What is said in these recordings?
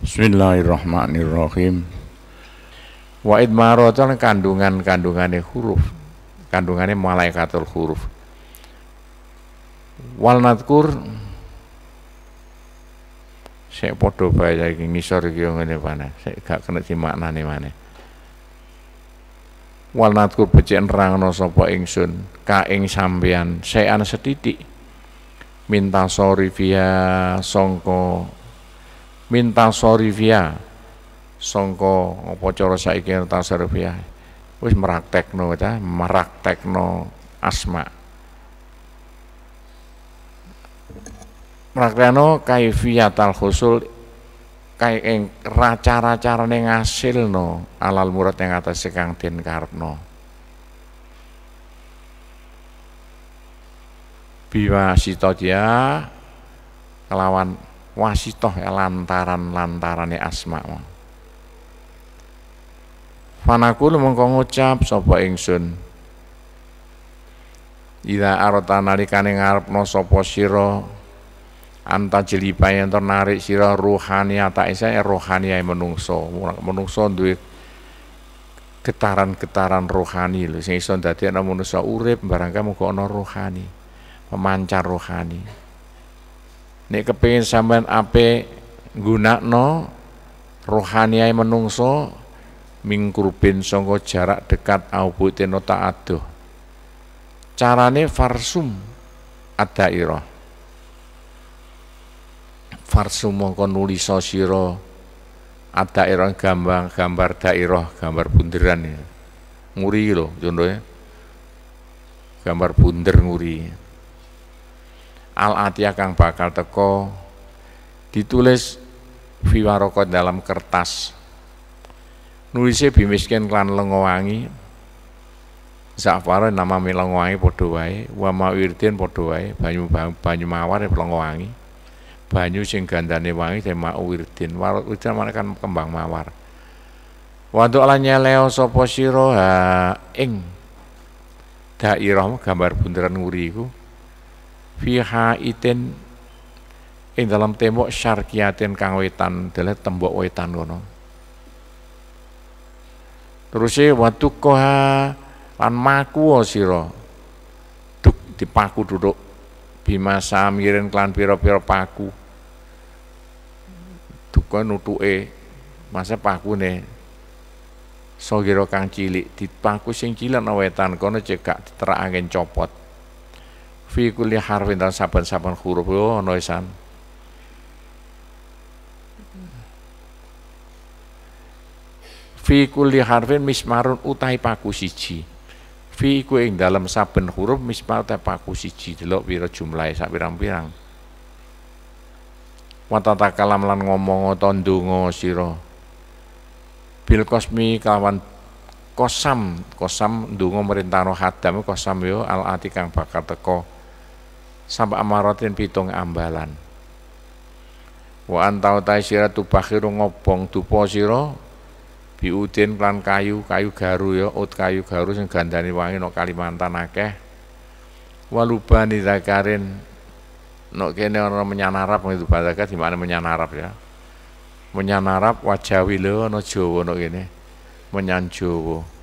Bismillahirrahmanirrahim. Wa idmarotan kandungan kandungannya huruf, kandungannya malaikatul huruf. Walnatkur, saya podo baca ini ngisor iki ngene mana saya gak kena dimaknani mana. Walnatkur nadkur becik no sopo ingsun ka ing saya ana setitik minta sorry via songko minta sorivia songko apa cara saiki minta sorivia wis meraktekno merak meraktekno asma merak meraktekno kaifiyatal husul kae ing raca-racarane no alal murid yang atas kang den Karno biwa sitodia kelawan wasitoh ya lantaran lantarane asma Fanaku mengko ngucap sopo ingsun Ida arata nalikane no sopo siro. anta jelipa yang ternarik siro sira ruhaniyata isa ya ruhaniyae menungso menungso duit getaran-getaran rohani lu. sing iso anak manusia urip barangka muga ono rohani pemancar rohani nek kepingin sampean ape gunakno rohaniai menungso mingkurbin songko jarak dekat au nota aduh carane farsum ada iroh farsum mongko sosiro ada adairah gambar gambar dairah gambar bunderan ya nguri lo contohnya gambar bunder nguri al-atiyah kang bakal teko ditulis viwarokot dalam kertas nulisnya bimiskin klan lengowangi Zafar nama milengowangi podowai wama wirtin podowai banyu banyu mawar milengowangi. Ya banyu sing gandane wangi tema wirtin warut wirtin mana kan kembang mawar. Waktu alanya Leo soposiro ha ing dairah gambar bunderan nguri iku fiha itin ing dalam tembok syarkiatin kang wetan dele tembok wetan kono terus e watu koha lan maku siro, duk dipaku duduk bima samirin klan piro-piro paku duka e, masa paku ne sogiro kang cilik dipaku sing cilik wetan kono cekak diterakake copot fi kulli harfin dan saben-saben huruf yo ana isan fi kulli harfin mismarun utai paku siji fi iku ing dalam saben huruf mismar utahi paku siji delok pira jumlahe sak pirang-pirang watata kalam lan ngomong ta ndonga sira bil kosmi kawan kosam kosam ndonga merintano hadam kosam yo ya al ati kang bakal teko sampai amaratin pitung ambalan wa antau taisira tu pakhiru ngobong tu posiro. biudin klan kayu kayu garu ya ut kayu garu sing gandani wangi nok Kalimantan akeh walubani zakarin nok kene orang menyanarap itu bahasa di mana menyanarap ya menyanarap wajawi lo ana jowo nok kene menyanjowo Jawa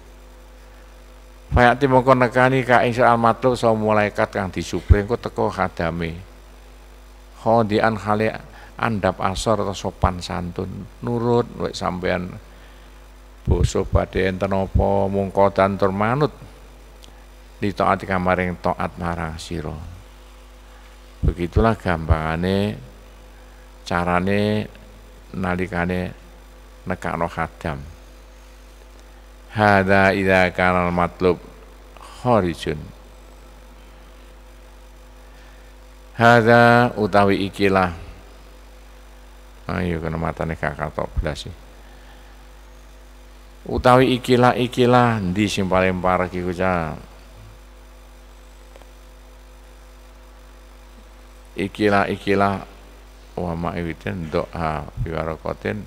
Fayati mongko nekani ka insya al mulai so malaikat kang disupri engko teko di Khodian khali andap asor atau sopan santun nurut wek sampean boso badhe enten apa mungko tantur manut ditaati kamaring taat marang siro Begitulah gampangane carane nalikane nekakno khadam. Hada ida kanal matlub horizon. Hada utawi ikilah. Ayo ah, iya, kena matane kakak top belas Utawi ikilah ikilah di simpaling empar iku cah. Ikilah ikilah wa ma'iwitin doa biwarokotin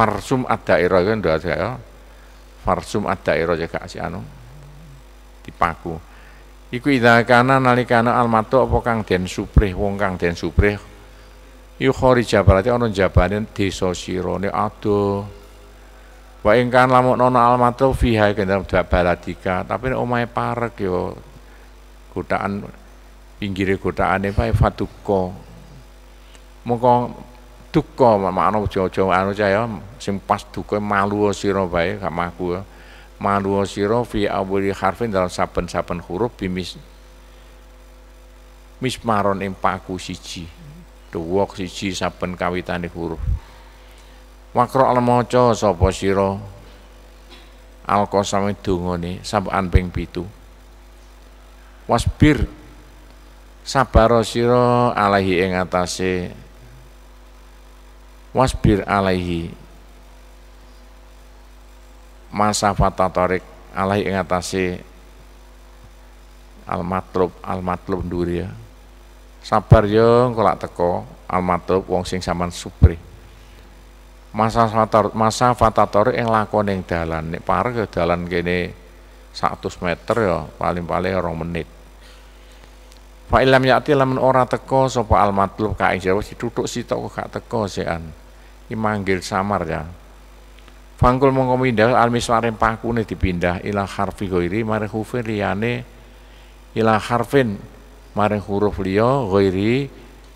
farsum kan ada dairah kan doa saya farsum ada dairah jaga si anu dipaku iku karena kana nalikana almatu apa kang den supreh wong kang den yuk yukharija berarti ana jabane desa sirone ado wa ingkan lamu nona almatu fiha kendam baratika tapi omai parek yo ya, gotaan pinggire ini pae e fatuko mongko duka makna aja-aja anu ya sing pas duka malu sira bae gak maku malu sira fi awli harfin dalam saben-saben huruf bimis mismaron ing paku siji duwok siji saben kawitane huruf wakra al maca sapa sira alqasame dungane sab'an ping pitu wasbir sabar sira alahi ing atase wasbir alaihi masa fatatorik alaihi ingatasi almatlub almatlub duri ya sabar yo kolak teko almatlub wong sing saman supri masa fata masa fatatorik yang lakon yang dalan nih par ke dalan gini 100 meter ya paling-paling orang menit Fa ilam yakti lamun ora teko sapa al matlub si jawab si sitok kok gak teko sean. Imanggil samar ya. Fangkul mongko mindah paku pakune dipindah ila harfi ghairi mare huruf liyane ila harfin mare huruf liya ghairi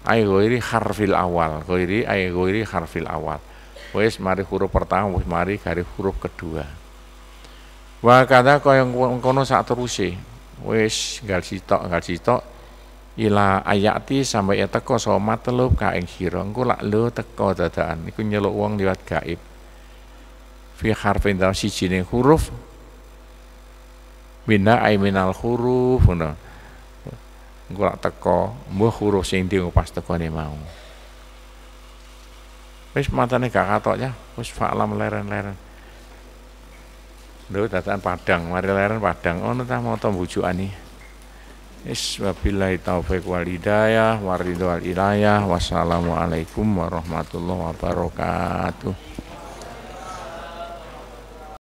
ay ghairi harfil awal ghairi ay ghairi harfil awal wis mari huruf pertama wis mari gari huruf kedua wa kada kaya ngono sak teruse wis gal sitok gal sitok ila ayati sampai ya teko soma telub ka ing sira engko lak lo teko dadaan iku nyeluk wong liwat gaib fi harfin dalam sijine huruf minna ay minal huruf ngono engko lak teko mbuh huruf sing diupas tekone mau wis matane gak katok ya wis fa'lam leren-leren lho dadaan padang mari leren padang ono ta mau to iki Bismillahirrahmanirrahim. wabillahi taufiq wal hidayah waridwal ilayah wassalamualaikum warahmatullahi wabarakatuh.